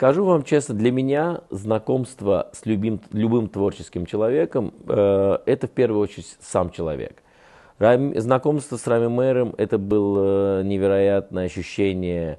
Скажу вам честно, для меня знакомство с любим, любым творческим человеком э, это в первую очередь сам человек. Рами, знакомство с Рами Мэром это было невероятное ощущение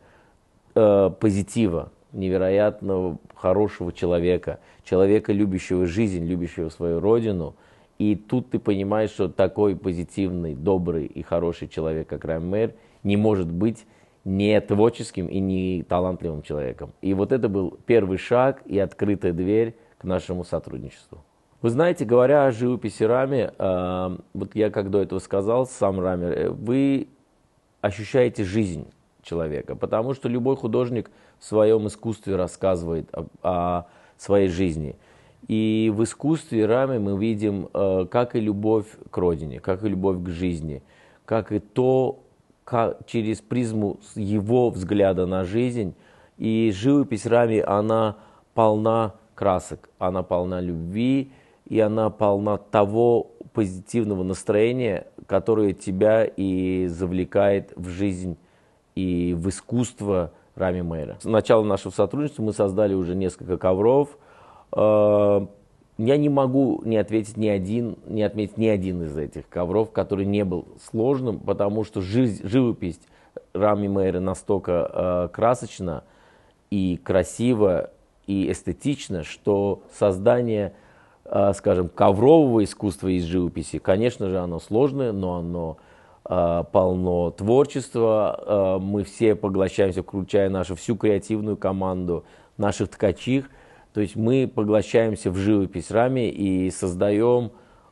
э, позитива, невероятного хорошего человека, человека, любящего жизнь, любящего свою родину. И тут ты понимаешь, что такой позитивный, добрый и хороший человек, как Рами Мэр, не может быть не творческим и не талантливым человеком. И вот это был первый шаг и открытая дверь к нашему сотрудничеству. Вы знаете, говоря о живописи Раме, а, вот я как до этого сказал, сам Раме, э, вы ощущаете жизнь человека, потому что любой художник в своем искусстве рассказывает о, о своей жизни. И в искусстве Раме мы видим, э, как и любовь к родине, как и любовь к жизни, как и то, через призму его взгляда на жизнь. И живопись Рами, она полна красок, она полна любви, и она полна того позитивного настроения, которое тебя и завлекает в жизнь и в искусство Рами Мэйра. С начала нашего сотрудничества мы создали уже несколько ковров, э, я не могу не ответить ни один, не отметить ни один из этих ковров, который не был сложным, потому что жизнь, живопись Рами Мэйра настолько э, красочна и красива и эстетично, что создание, э, скажем, коврового искусства из живописи, конечно же, оно сложное, но оно э, полно творчества. Э, мы все поглощаемся, включая нашу всю креативную команду наших ткачих – то есть мы поглощаемся в живопись рами и создаем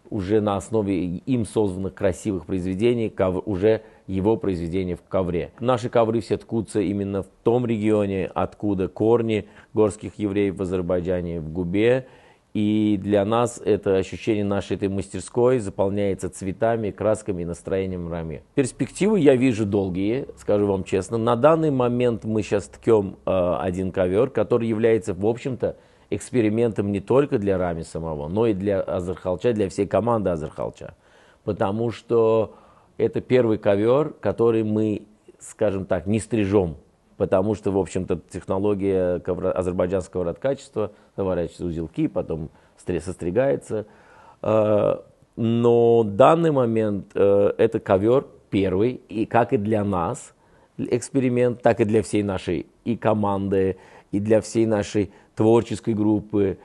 уже на основе им созданных красивых произведений ков... уже его произведения в ковре. Наши ковры все ткутся именно в том регионе, откуда корни горских евреев в Азербайджане, в Губе. И для нас это ощущение нашей этой мастерской заполняется цветами, красками и настроением раме. Перспективы я вижу долгие, скажу вам честно. На данный момент мы сейчас ткем э, один ковер, который является, в общем-то, экспериментом не только для Рами самого, но и для Азерхалча, для всей команды Азерхалча. Потому что это первый ковер, который мы, скажем так, не стрижем. Потому что, в общем-то, технология ковра, азербайджанского родкачества, заворачиваются узелки, потом состригается. Э, но в данный момент э, это ковер первый, и как и для нас эксперимент, так и для всей нашей и команды, и для всей нашей творческой группы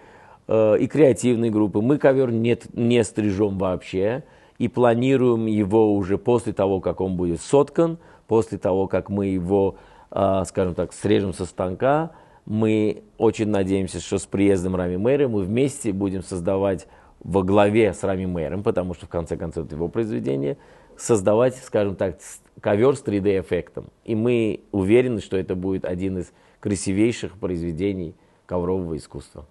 э, и креативной группы. Мы ковер нет, не стрижем вообще и планируем его уже после того, как он будет соткан, после того, как мы его, э, скажем так, срежем со станка. Мы очень надеемся, что с приездом Рами Мэра мы вместе будем создавать во главе с Рами Мэром, потому что в конце концов его произведение, создавать, скажем так, ковер с 3D-эффектом. И мы уверены, что это будет один из красивейших произведений коврового искусства.